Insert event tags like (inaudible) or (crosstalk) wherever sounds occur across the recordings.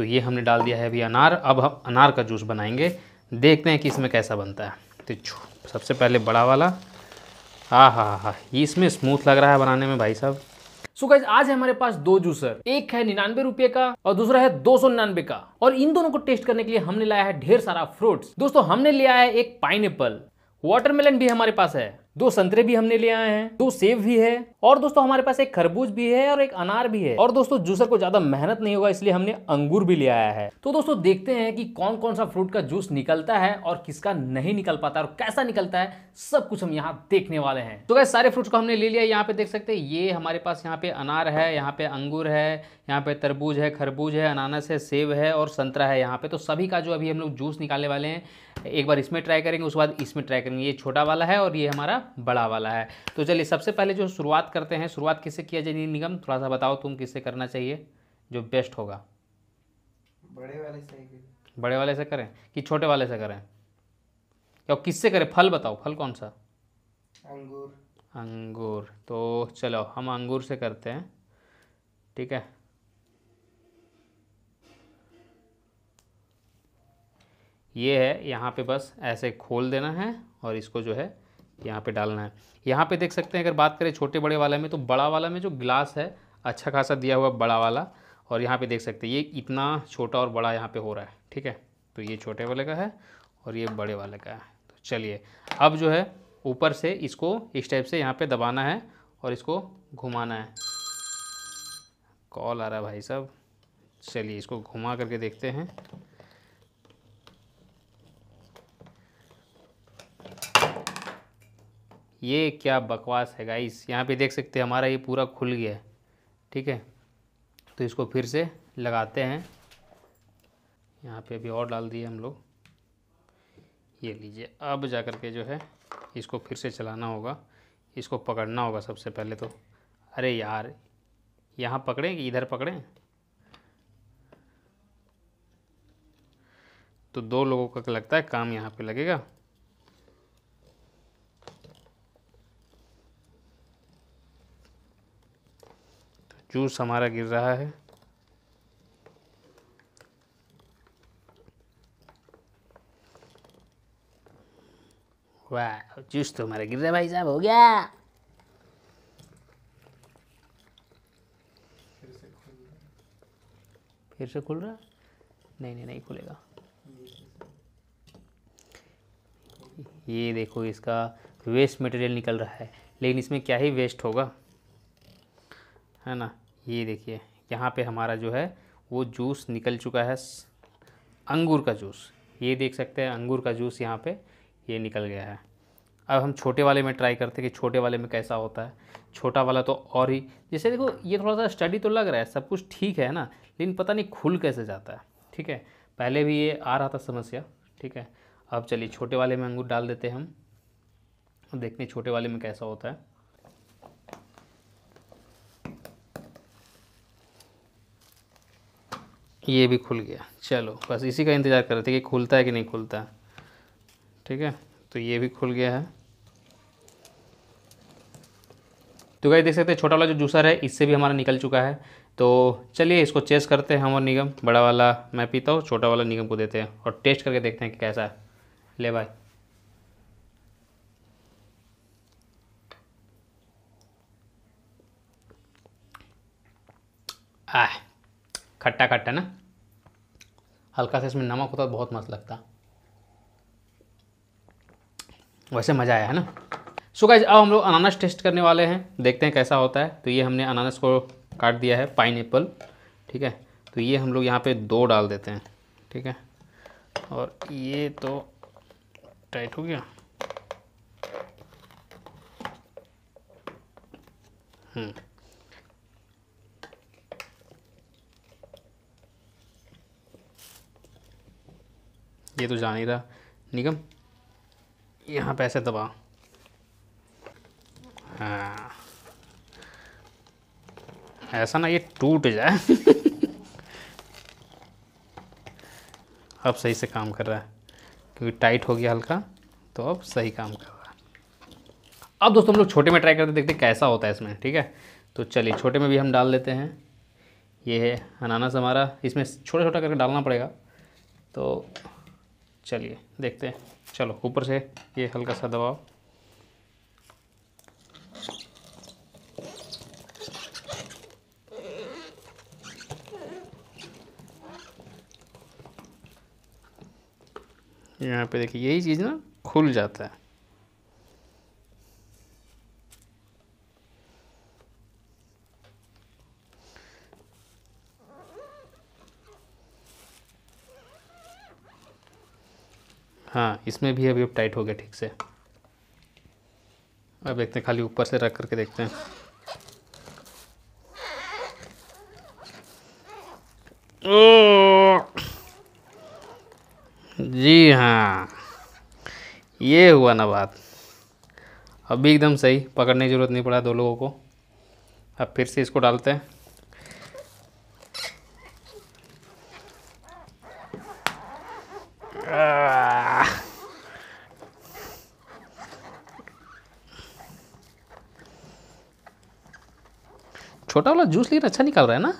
तो ये हमने डाल दिया है अभी अनार अब हम अनार का जूस बनाएंगे देखते हैं कि इसमें कैसा बनता है तो सबसे पहले बड़ा वाला हाँ हाँ हाँ ये इसमें स्मूथ लग रहा है बनाने में भाई साहब सो so guys, आज है हमारे पास दो जूसर एक है निन्यानवे रुपए का और दूसरा है दो सौ निन्यानवे का और इन दोनों को टेस्ट करने के लिए हमने लाया है ढेर सारा फ्रूट्स दोस्तों हमने लिया है एक पाइन एप्पल वाटरमेलन भी हमारे पास है दो संतरे भी हमने ले आए हैं दो सेब भी है और दोस्तों हमारे पास एक खरबूज भी है और एक अनार भी है और दोस्तों जूसर को ज्यादा मेहनत नहीं होगा इसलिए हमने अंगूर भी ले आया है तो दोस्तों देखते हैं कि कौन कौन सा फ्रूट का जूस निकलता है और किसका नहीं निकल पाता और कैसा निकलता है सब कुछ हम यहाँ देखने वाले हैं तो वैसे सारे फ्रूट को हमने ले लिया यहाँ पे देख सकते हैं ये हमारे पास यहाँ पे अनार है यहाँ पे अंगूर है यहाँ पे तरबूज है खरबूज है अनानस है सेब है और संतरा है यहाँ पे तो सभी का जो अभी हम लोग जूस निकालने वाले हैं एक बार इसमें ट्राई करेंगे उसके बाद इसमें ट्राई करेंगे ये छोटा वाला है और ये हमारा थोड़ा बड़ा वाला है तो चलिए सबसे पहले जो शुरुआत करते हैं शुरुआत किससे किया जाए निगम थोड़ा सा बताओ तुम किससे करना चाहिए जो बेस्ट होगा बड़े वाले से बड़े वाले से करें कि छोटे वाले से करें क्या किससे करें फल बताओ फल कौन सा अंगूर अंगूर तो चलो हम अंगूर से करते हैं ठीक है ये है यहाँ पे बस ऐसे खोल देना है और इसको जो है यहाँ पे डालना है यहाँ पे देख सकते हैं अगर बात करें छोटे बड़े वाला में तो बड़ा वाला में जो ग्लास है अच्छा खासा दिया हुआ बड़ा वाला और यहाँ पे देख सकते हैं ये इतना छोटा और बड़ा यहाँ पे हो रहा है ठीक है तो ये छोटे वाले का है और ये बड़े वाले का है तो चलिए अब जो है ऊपर से इसको इस टाइप से यहाँ पर दबाना है और इसको घुमाना है कॉल आ रहा है भाई साहब चलिए इसको घुमा करके देखते हैं ये क्या बकवास है गाइस यहाँ पे देख सकते हैं हमारा ये पूरा खुल गया है ठीक है तो इसको फिर से लगाते हैं यहाँ पे अभी और डाल दिए हम लोग ये लीजिए अब जा कर के जो है इसको फिर से चलाना होगा इसको पकड़ना होगा सबसे पहले तो अरे यार यहाँ पकड़ें कि इधर पकड़ें तो दो लोगों का लगता है काम यहाँ पे लगेगा जूस हमारा गिर रहा है वाह जूस तो हमारा गिर रहा भाई साहब हो गया फिर से खुल रहा नहीं नहीं नहीं खुलेगा ये देखो इसका वेस्ट मटेरियल निकल रहा है लेकिन इसमें क्या ही वेस्ट होगा है ना ये देखिए यहाँ पे हमारा जो है वो जूस निकल चुका है अंगूर का जूस ये देख सकते हैं अंगूर का जूस यहाँ पे ये निकल गया है अब हम छोटे वाले में ट्राई करते हैं कि छोटे वाले में कैसा होता है छोटा वाला तो और ही जैसे देखो ये थोड़ा सा स्टडी तो लग रहा है सब कुछ ठीक है ना लेकिन पता नहीं खुल कैसे जाता है ठीक है पहले भी ये आ रहा था समस्या ठीक है अब चलिए छोटे वाले में अंगूर डाल देते हैं हम देखते हैं छोटे वाले में कैसा होता है ये भी खुल गया चलो बस इसी का इंतज़ार कर रहे थे कि खुलता है कि नहीं खुलता ठीक है तो ये भी खुल गया है तो गाइस देख सकते हैं छोटा वाला जो जूसर है इससे भी हमारा निकल चुका है तो चलिए इसको चेस करते हैं हम और निगम बड़ा वाला मैं पीता हूँ छोटा वाला निगम को देते हैं और टेस्ट करके देखते हैं कि कैसा है ले भाई आह खट्टा खट्टा ना हल्का सा इसमें नमक होता तो बहुत मस्त लगता वैसे मज़ा आया है ना सो गाइज अब हम लोग अनानास टेस्ट करने वाले हैं देखते हैं कैसा होता है तो ये हमने अनानास को काट दिया है पाइन ठीक है तो ये हम लोग यहाँ पे दो डाल देते हैं ठीक है और ये तो टाइट हो गया हम्म ये तो जा नहीं रहा निगम यहाँ पे ऐसे दबा हाँ ऐसा ना ये टूट जाए (laughs) अब सही से काम कर रहा है क्योंकि टाइट हो गया हल्का तो अब सही काम कर रहा है अब दोस्तों हम लोग छोटे में ट्राई करते देखते कैसा होता है इसमें ठीक है तो चलिए छोटे में भी हम डाल लेते हैं ये है अनानास हमारा इसमें छोटा छोटा करके डालना पड़ेगा तो चलिए देखते हैं चलो ऊपर से ये हल्का सा दबाओ यहाँ पे देखिए यही चीज़ ना खुल जाता है हाँ इसमें भी अभी अब टाइट हो गया ठीक से अब देखते हैं खाली ऊपर से रख करके देखते हैं ओ जी हाँ ये हुआ ना बात अभी एकदम सही पकड़ने की ज़रूरत नहीं पड़ा दो लोगों को अब फिर से इसको डालते हैं छोटा वाला जूस लेकिन अच्छा निकाल रहा है ना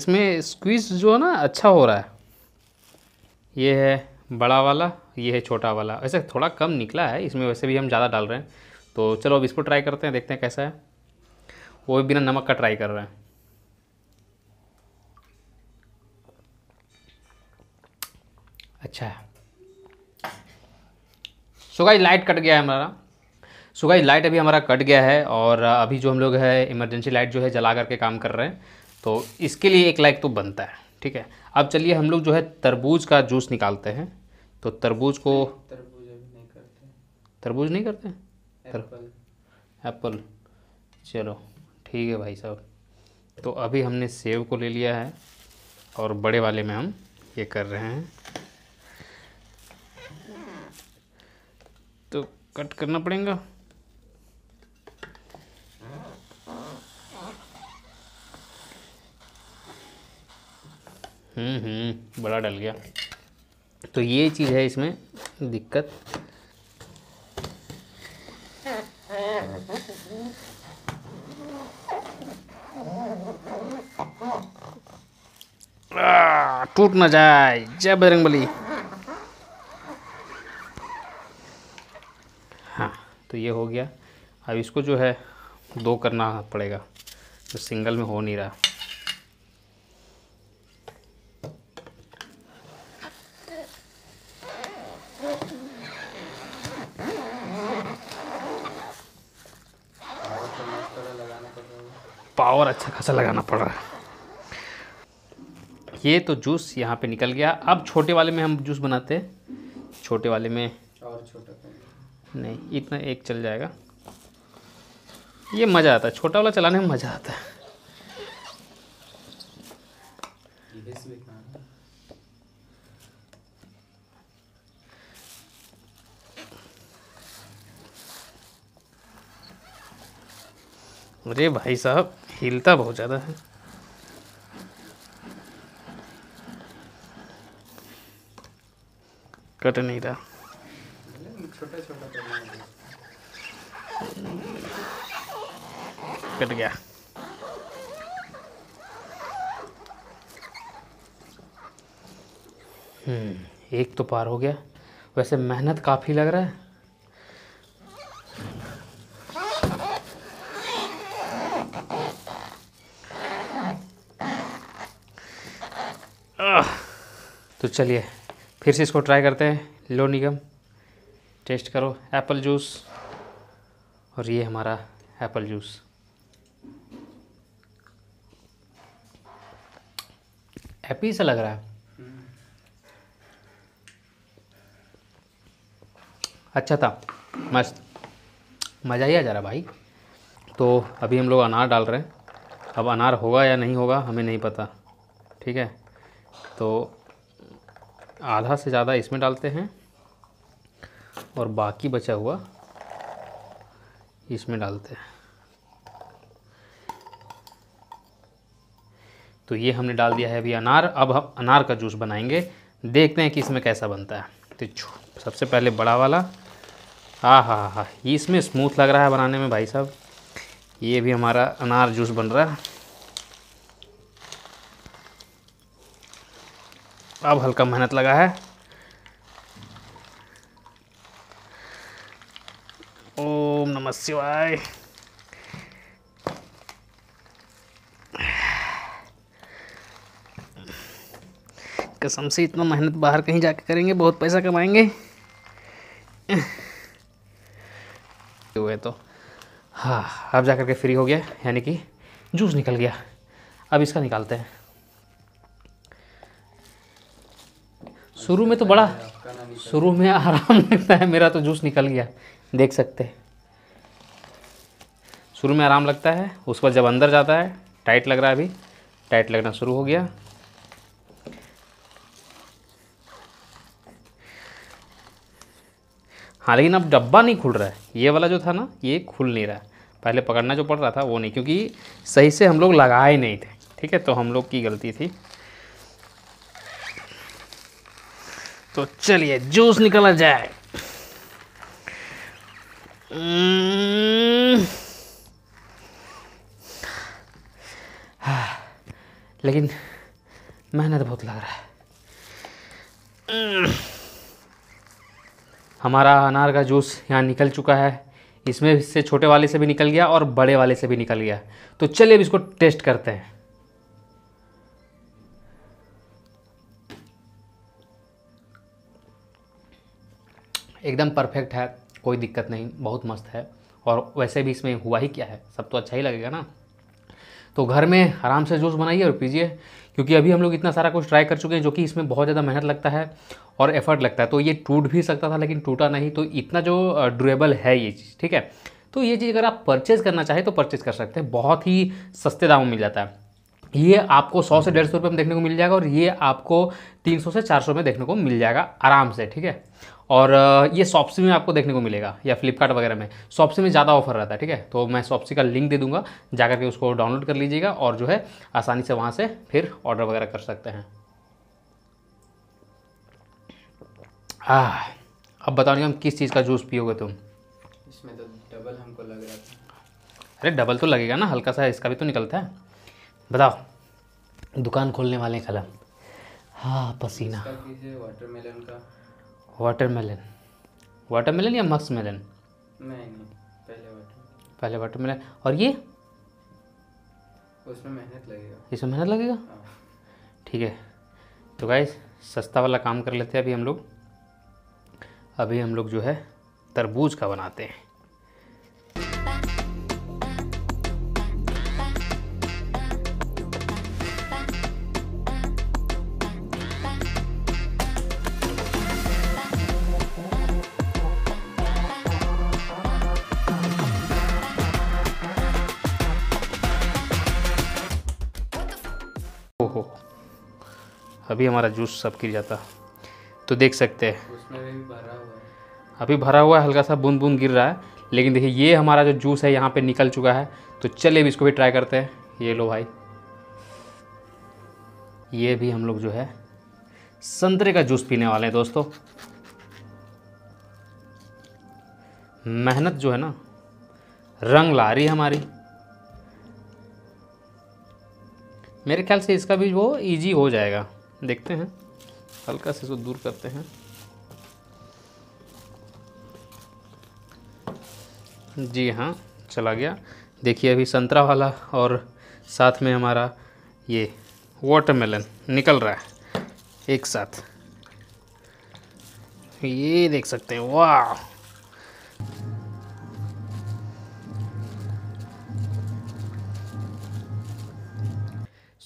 इसमें स्क्वीज जो है ना अच्छा हो रहा है ये है बड़ा वाला ये है छोटा वाला वैसे थोड़ा कम निकला है इसमें वैसे भी हम ज़्यादा डाल रहे हैं तो चलो अब इसको ट्राई करते हैं देखते हैं कैसा है वो भी बिना नमक का ट्राई कर रहे हैं अच्छा है सो गाइस लाइट कट गया है हमारा सो गाइज लाइट अभी हमारा कट गया है और अभी जो हम लोग है इमरजेंसी लाइट जो है जला करके काम कर रहे हैं तो इसके लिए एक लाइट तो बनता है ठीक है अब चलिए हम लोग जो है तरबूज का जूस निकालते हैं तो तरबूज को तरबूज नहीं करते तरबूज नहीं करते एप्पल चलो ठीक है भाई साहब तो अभी हमने सेब को ले लिया है और बड़े वाले में हम ये कर रहे हैं तो कट करना पड़ेगा हम्म, हम्म, बड़ा डल गया तो ये चीज़ है इसमें दिक्कत टूट ना जाए जय बजरंग बली हाँ तो ये हो गया अब इसको जो है दो करना पड़ेगा तो सिंगल में हो नहीं रहा खासा लगाना पड़ रहा है ये तो जूस यहाँ पे निकल गया अब छोटे वाले में हम जूस बनाते हैं छोटे वाले में और छोटा तो नहीं इतना एक चल जाएगा ये मज़ा आता है छोटा वाला चलाने में मज़ा आता है अरे भाई साहब हिलता बहुत ज़्यादा है कट नहीं रहा कट गया हम्म, एक तो पार हो गया वैसे मेहनत काफ़ी लग रहा है तो चलिए फिर से इसको ट्राई करते हैं लो निगम टेस्ट करो एप्पल जूस और ये हमारा एप्पल जूस हैप्पी सा लग रहा है अच्छा था मस्त मज़ा ही आ जा रहा भाई तो अभी हम लोग अनार डाल रहे हैं अब अनार होगा या नहीं होगा हमें नहीं पता ठीक है तो आधा से ज़्यादा इसमें डालते हैं और बाकी बचा हुआ इसमें डालते हैं तो ये हमने डाल दिया है अभी अनार अब हम अनार का जूस बनाएंगे देखते हैं कि इसमें कैसा बनता है तो सबसे पहले बड़ा वाला हाँ हाँ हाँ हाँ इसमें स्मूथ लग रहा है बनाने में भाई साहब ये भी हमारा अनार जूस बन रहा है अब हल्का मेहनत लगा है ओम नमः शिवाय कसम से इतना मेहनत बाहर कहीं जाके करेंगे बहुत पैसा कमाएंगे हुए तो हाँ अब जाकर के फ्री हो गया यानी कि जूस निकल गया अब इसका निकालते हैं शुरू में तो बड़ा शुरू में आराम लगता है मेरा तो जूस निकल गया देख सकते हैं शुरू में आराम लगता है उसके बाद जब अंदर जाता है टाइट लग रहा है अभी टाइट लगना शुरू हो गया हाँ लेकिन अब डब्बा नहीं खुल रहा है ये वाला जो था ना ये खुल नहीं रहा पहले पकड़ना जो पड़ रहा था वो नहीं क्योंकि सही से हम लोग लगाए नहीं थे ठीक है तो हम लोग की गलती थी तो चलिए जूस निकला जाए हम्म। हाँ, लेकिन मेहनत बहुत लग रहा है हम्म। हमारा अनार का जूस यहाँ निकल चुका है इसमें से छोटे वाले से भी निकल गया और बड़े वाले से भी निकल गया तो चलिए अब इसको टेस्ट करते हैं एकदम परफेक्ट है कोई दिक्कत नहीं बहुत मस्त है और वैसे भी इसमें हुआ ही क्या है सब तो अच्छा ही लगेगा ना तो घर में आराम से जूस बनाइए और पीजिए क्योंकि अभी हम लोग इतना सारा कुछ ट्राई कर चुके हैं जो कि इसमें बहुत ज़्यादा मेहनत लगता है और एफर्ट लगता है तो ये टूट भी सकता था लेकिन टूटा नहीं तो इतना जो ड्यूरेबल है ये चीज़ ठीक है तो ये चीज़ अगर आप परचेज़ करना चाहें तो परचेज़ कर सकते हैं बहुत ही सस्ते दाम में मिल जाता है ये आपको सौ से डेढ़ सौ रुपये में देखने को मिल जाएगा और ये आपको सौ से सौ में देखने को मिल जाएगा आराम से ठीक है और ये सॉप्सी में आपको देखने को मिलेगा या फ्लिपकार्ट वगैरह में सॉप्सी में ज़्यादा ऑफर रहता है ठीक है तो मैं सॉप्सी का लिंक दे दूँगा जा करके उसको डाउनलोड कर लीजिएगा और जो है आसानी से वहाँ से फिर ऑर्डर वगैरह कर सकते हैं हाँ अब बताओ हम किस चीज़ का जूस पियोगे तुम इसमें तो डबल हमको लग रहा अरे डबल तो लगेगा ना हल्का सा इसका भी तो निकलता है बताओ दुकान खोलने वाले कलम हाँ पसीना वाटरमेलन का वाटरमेलन वाटरमेलन या मक्स मेलन पहले वाटर मेलन और ये उसमें मेहनत लगेगा इसमें मेहनत लगेगा हाँ। ठीक है तो गाइस सस्ता वाला काम कर लेते हैं अभी हम लोग अभी हम लोग जो है तरबूज का बनाते हैं तभी हमारा जूस सब गिर जाता तो देख सकते हैं अभी भरा हुआ है हल्का सा बूंद बूंद गिर रहा है लेकिन देखिए ये हमारा जो जूस है यहाँ पे निकल चुका है तो चलिए भी इसको भी ट्राई करते हैं ये लो भाई ये भी हम लोग जो है संतरे का जूस पीने वाले हैं दोस्तों मेहनत जो है ना रंग ला रही है हमारी मेरे ख्याल से इसका भी वो इजी हो जाएगा देखते हैं हल्का से इसको दूर करते हैं जी हाँ चला गया देखिए अभी संतरा वाला और साथ में हमारा ये वाटरमेलन निकल रहा है एक साथ ये देख सकते हैं वाह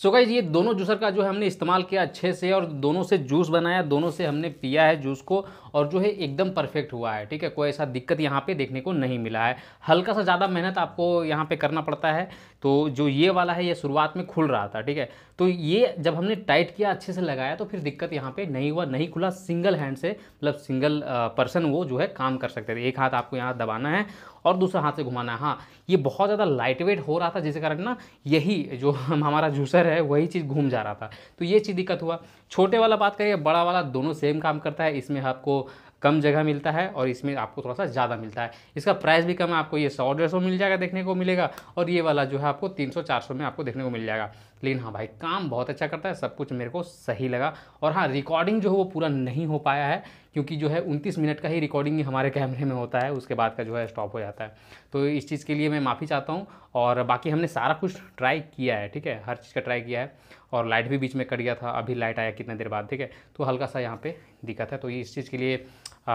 सो गाइज ये दोनों जूसर का जो है हमने इस्तेमाल किया अच्छे से और दोनों से जूस बनाया दोनों से हमने पिया है जूस को और जो है एकदम परफेक्ट हुआ है ठीक है कोई ऐसा दिक्कत यहाँ पे देखने को नहीं मिला है हल्का सा ज़्यादा मेहनत आपको यहाँ पे करना पड़ता है तो जो ये वाला है ये शुरुआत में खुल रहा था ठीक है तो ये जब हमने टाइट किया अच्छे से लगाया तो फिर दिक्कत यहाँ पर नहीं हुआ नहीं खुला सिंगल हैंड से मतलब सिंगल पर्सन वो जो है काम कर सकते थे एक हाथ आपको यहाँ दबाना है और दूसरा हाथ से घुमाना है हाँ ये बहुत ज़्यादा लाइट वेट हो रहा था जिसके कारण ना यही जो (laughs) हमारा जूसर है वही चीज़ घूम जा रहा था तो ये चीज़ दिक्कत हुआ छोटे वाला बात करिए बड़ा वाला दोनों सेम काम करता है इसमें आपको कम जगह मिलता है और इसमें आपको थोड़ा सा ज़्यादा मिलता है इसका प्राइस भी कम है आपको ये सौ डेढ़ सौ मिल जाएगा देखने को मिलेगा और ये वाला जो है आपको तीन सौ चार सौ में आपको देखने को मिल जाएगा लेकिन हाँ भाई काम बहुत अच्छा करता है सब कुछ मेरे को सही लगा और हाँ रिकॉर्डिंग जो है वो पूरा नहीं हो पाया है क्योंकि जो है उनतीस मिनट का ही रिकॉर्डिंग हमारे कैमरे में होता है उसके बाद का जो है स्टॉप हो जाता है तो इस चीज़ के लिए मैं माफ़ी चाहता हूँ और बाकी हमने सारा कुछ ट्राई किया है ठीक है हर चीज़ का ट्राई किया है और लाइट भी बीच में कट गया था अभी लाइट आया कितने देर बाद ठीक है तो हल्का सा यहाँ पे दिक्कत है तो ये इस चीज़ के लिए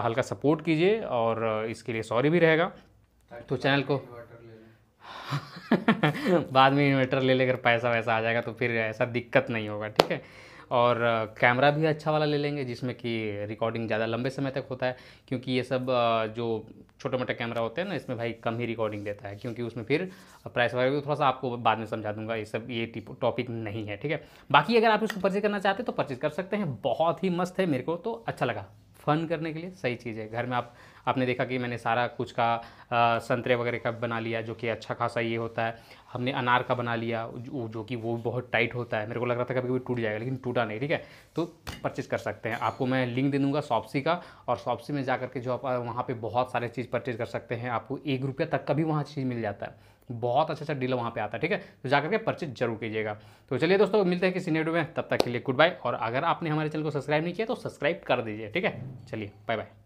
हल्का सपोर्ट कीजिए और इसके लिए सॉरी भी रहेगा तो चैनल को (laughs) बाद में इन्वर्टर ले लेकर पैसा वैसा आ जाएगा तो फिर ऐसा दिक्कत नहीं होगा ठीक है और कैमरा भी अच्छा वाला ले लेंगे जिसमें कि रिकॉर्डिंग ज़्यादा लंबे समय तक होता है क्योंकि ये सब जो छोटे मोटे कैमरा होते हैं ना इसमें भाई कम ही रिकॉर्डिंग देता है क्योंकि उसमें फिर प्राइस वगैरह भी थोड़ा सा आपको बाद में समझा दूंगा ये सब ये टॉपिक नहीं है ठीक है बाकी अगर आप इसको परचेज करना चाहते हैं तो परचेज कर सकते हैं बहुत ही मस्त है मेरे को तो अच्छा लगा फन करने के लिए सही चीज़ है घर में आप आपने देखा कि मैंने सारा कुछ का आ, संतरे वगैरह का बना लिया जो कि अच्छा खासा ये होता है हमने अनार का बना लिया जो, जो कि वो बहुत टाइट होता है मेरे को लग रहा था कभी कभी टूट जाएगा लेकिन टूटा नहीं ठीक है तो परचेज़ कर सकते हैं आपको मैं लिंक दे दूँगा शॉपसी का और शॉपसी में जा करके जो आप वहाँ पर बहुत सारे चीज़ परचेज़ कर सकते हैं आपको एक रुपये तक का भी वहाँ चीज़ मिल जाता है बहुत अच्छा अच्छा डील वहाँ पर आता है ठीक है तो जाकर के परचेज जरूर कीजिएगा तो चलिए दोस्तों मिलते हैं किसी नेडियो में तब तक के लिए गुड बाय और अगर आपने हमारे चैनल को सब्सक्राइब नहीं किया तो सब्सक्राइब कर दीजिए ठीक है चलिए बाय बाय